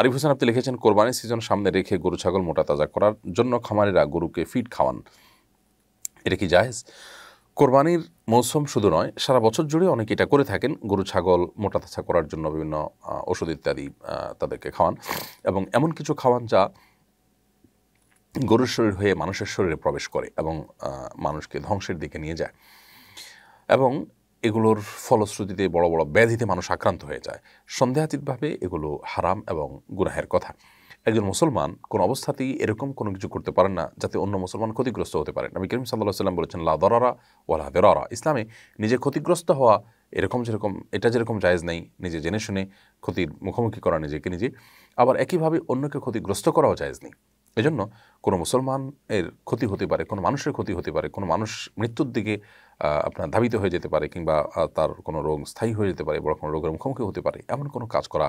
আরিফ হোসেন আপনি লিখেছেন কোরবানির সিজন সামনে রেখে গরু ছাগল মোটা তাজা করার জন্য খামারিরা গরুকে ফিড খাওয়ান এটা কি জাহেজ কোরবানির মৌসুম শুধু নয় সারা বছর জুড়ে অনেকে এটা করে থাকেন গরু ছাগল মোটা তাছা করার জন্য বিভিন্ন ওষুধ ইত্যাদি তাদেরকে খাওয়ান এবং এমন কিছু খাওয়ান যা গরুর শরীর হয়ে মানুষের শরীরে প্রবেশ করে এবং মানুষকে ধ্বংসের দিকে নিয়ে যায় এবং এগুলোর ফলশ্রুতিতে বড় বড় ব্যাধিতে মানুষ আক্রান্ত হয়ে যায় সন্দেহাতীতভাবে এগুলো হারাম এবং গুনাহের কথা একজন মুসলমান কোন অবস্থাতেই এরকম কোনো কিছু করতে পারেন না যাতে অন্য মুসলমান ক্ষতিগ্রস্ত হতে পারেন নবী করিম সাল্লাহ সাল্লাম বলেছেন লা দরারা ওয়ালা দেরারা ইসলামে নিজে ক্ষতিগ্রস্ত হওয়া এরকম যেরকম এটা যেরকম জায়েজ নেই নিজে জেনে শুনে ক্ষতির মুখোমুখি করা নিজেকে নিজে আবার একইভাবে অন্যকে ক্ষতিগ্রস্ত করাও জায়েজ নেই এজন্য কোনো মুসলমানের ক্ষতি হতে পারে কোনো মানুষের ক্ষতি হতে পারে কোনো মানুষ মৃত্যুর দিকে আপনার ধাবিত হয়ে যেতে পারে কিংবা তার কোনো রোগ স্থায়ী হয়ে যেতে পারে বড় কোনো রোগের মুখোমুখি হতে পারে এমন কোনো কাজ করা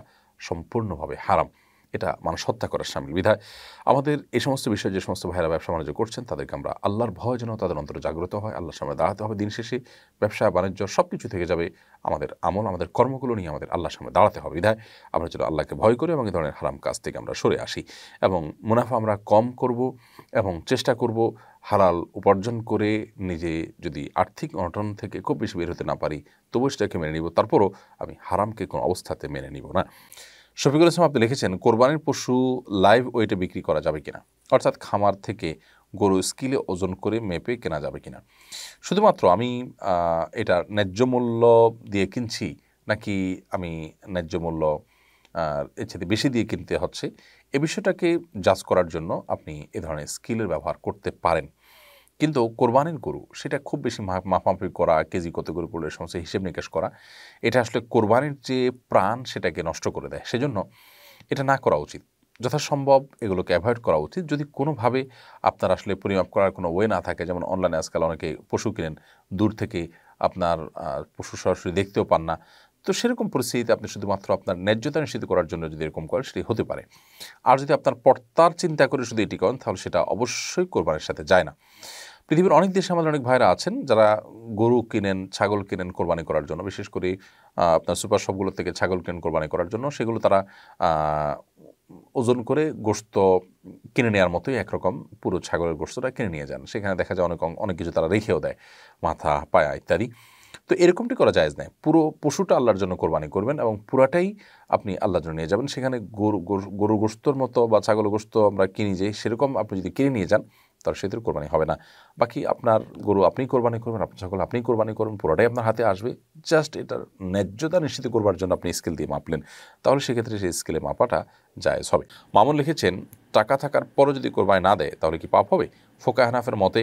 সম্পূর্ণভাবে হারাম এটা মানুষ হত্যা করার সামিল বিধায় আমাদের এই সমস্ত বিষয়ে যে সমস্ত ভাইয়েরা ব্যবসা বাণিজ্য করছেন তাদেরকে আমরা আল্লাহর ভয় যেন তাদের অন্তরে জাগ্রত হয় আল্লাহর সামনে দাঁড়াতে হবে দিন শেষে ব্যবসা বাণিজ্য সব কিছু থেকে যাবে আমাদের আমল আমাদের কর্মগুলো নিয়ে আমাদের আল্লাহর সামনে দাঁড়াতে হবে বিধায় আমরা যেন আল্লাহকে ভয় করি এবং এই ধরনের হারাম কাজ থেকে আমরা সরে আসি এবং মুনাফা আমরা কম করব এবং চেষ্টা করব হালাল উপার্জন করে নিজে যদি আর্থিক অনটন থেকে খুব বেশি বের হতে না পারি তবু সেটাকে মেনে নিব তারপরও আমি হারামকে কোনো অবস্থাতে মেনে নিব না শফিকুল ইসলাম আপনি লিখেছেন কোরবানির পশু লাইভ ওয়েটে বিক্রি করা যাবে কিনা অর্থাৎ খামার থেকে গরু স্কিলে ওজন করে মেপে কেনা যাবে কিনা শুধুমাত্র আমি এটা ন্যায্য মূল্য দিয়ে কিনছি নাকি আমি ন্যায্য মূল্য এর সাথে বেশি দিয়ে কিনতে হচ্ছে এ বিষয়টাকে জাজ করার জন্য আপনি এ ধরনের স্কিলের ব্যবহার করতে পারেন কিন্তু কোরবানির গরু সেটা খুব বেশি মাপামাপি করা কেজি কত করে পড়লে সমস্ত হিসেব নিকাশ করা এটা আসলে কোরবানির যে প্রাণ সেটাকে নষ্ট করে দেয় সেজন্য এটা না করা উচিত যথাসম্ভব এগুলোকে অ্যাভয়েড করা উচিত যদি কোনোভাবে আপনার আসলে পরিমাপ করার কোনো ওয়ে না থাকে যেমন অনলাইনে আজকাল অনেকে পশু কিনেন দূর থেকে আপনার পশু সরাসরি দেখতেও পান না তো সেরকম পরিস্থিতিতে আপনি শুধুমাত্র আপনার ন্যায্যতা নিশ্চিত করার জন্য যদি এরকম করেন সেটি হতে পারে আর যদি আপনার পর্তার চিন্তা করে শুধু এটি করেন তাহলে সেটা অবশ্যই কোরবানির সাথে যায় না পৃথিবীর অনেক দেশে আমাদের অনেক ভাইরা আছেন যারা গরু কিনেন ছাগল কিনেন কোরবানি করার জন্য বিশেষ করে আপনার সুপার শপগুলো থেকে ছাগল কিনেন কোরবানি করার জন্য সেগুলো তারা ওজন করে গোস্ত কিনে নেওয়ার মতোই একরকম পুরো ছাগলের গোস্তটা কিনে নিয়ে যান সেখানে দেখা যায় অনেক অনেক কিছু তারা রেখেও দেয় মাথা পায়া ইত্যাদি তো এরকমটি করা যায়জ নেয় পুরো পশুটা আল্লাহর জন্য কোরবানি করবেন এবং পুরাটাই আপনি আল্লাহর জন্য নিয়ে যাবেন সেখানে গরু গরু গোস্তর মতো বা ছাগল গোস্ত আমরা কিনি যে সেরকম আপনি যদি কিনে নিয়ে যান তার সেতুর কোরবানি হবে না বাকি আপনার গরু আপনি কোরবানি করবেন আপনার ছাগল আপনি কোরবানি করবেন পুরোটাই আপনার হাতে আসবে জাস্ট এটার ন্যায্যতা নিশ্চিত করবার জন্য আপনি স্কেল দিয়ে মাপলেন তাহলে সেক্ষেত্রে সেই স্কেলে মাপাটা জায়জ হবে মামুন লিখেছেন টাকা থাকার পরও যদি কোরবানি না দেয় তাহলে কি পাপ হবে ফোকা মতে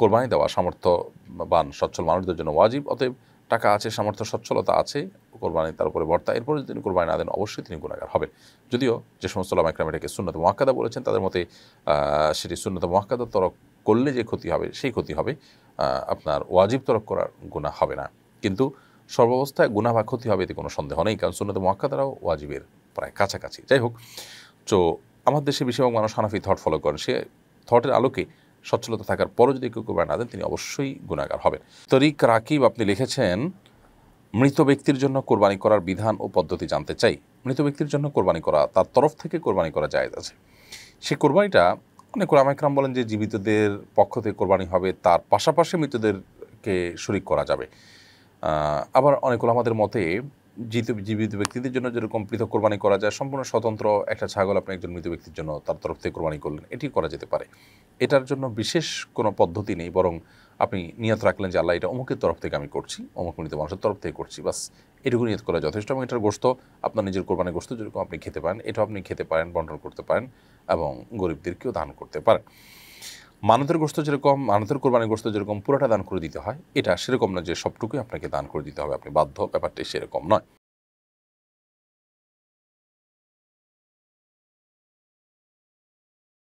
কোরবানি দেওয়া সামর্থ্যবান সচ্ছল মানুষদের জন্য ওয়াজিব অতএব টাকা আছে সামর্থ্য সচ্ছলতা আছে কোরবানি তার উপরে বর্তা এরপরে যদি তিনি কোরবানি না দেন অবশ্যই তিনি গুণাগার হবেন যদিও যে সমস্ত লামাইকরাম এটাকে সুন্নত মহাক্কাদা বলেছেন তাদের মতে সেটি সুন্নত মহাক্কাদা তরক করলে যে ক্ষতি হবে সেই ক্ষতি হবে আপনার ওয়াজিব তরক করার গুণা হবে না কিন্তু সর্বাবস্থায় গুণা বা ক্ষতি হবে এতে কোনো সন্দেহ নেই কারণ সুন্নত মহাক্কাদারাও ওয়াজিবের প্রায় কাছাকাছি যাই হোক তো আমার দেশে বেশিরভাগ মানুষ হানাফি থট ফলো করেন সে থটের আলোকে সচ্ছলতা থাকার পরও যদি কেউ কোরবানি না দেন তিনি অবশ্যই গুণাগার হবেন তরিক রাকিব আপনি লিখেছেন মৃত ব্যক্তির জন্য কোরবানি করার বিধান ও পদ্ধতি জানতে চাই মৃত ব্যক্তির জন্য কোরবানি করা তার তরফ থেকে কোরবানি করা যায় আছে সেই কোরবানিটা অনেক রামাইকরাম বলেন যে জীবিতদের পক্ষ থেকে কোরবানি হবে তার পাশাপাশি মৃতদেরকে শরিক করা যাবে আবার অনেক আমাদের মতে জীবিত জীবিত ব্যক্তিদের জন্য যেরকম পৃথক কোরবানি করা যায় সম্পূর্ণ স্বতন্ত্র একটা ছাগল আপনি একজন মৃত ব্যক্তির জন্য তার তরফ থেকে কোরবানি করলেন এটি করা যেতে পারে এটার জন্য বিশেষ কোনো পদ্ধতি নেই বরং আপনি নিয়ত রাখলেন যে আল্লাহ এটা অমুকের তরফ থেকে আমি করছি অমুক মৃত মানুষের তরফ থেকে করছি বাস এটুকু নিয়ত করা যথেষ্ট এবং এটার গোস্ত আপনার নিজের কোরবানি গোস্ত যেরকম আপনি খেতে পারেন এটাও আপনি খেতে পারেন বন্টন করতে পারেন এবং গরিবদেরকেও দান করতে পারেন মানতের গোস্ত যেরকম মানতের কোরবানির গোস্ত যেরকম পুরোটা দান করে দিতে হয় এটা সেরকম না যে সবটুকুই আপনাকে দান করে দিতে হবে আপনি বাধ্য ব্যাপারটি সেরকম নয়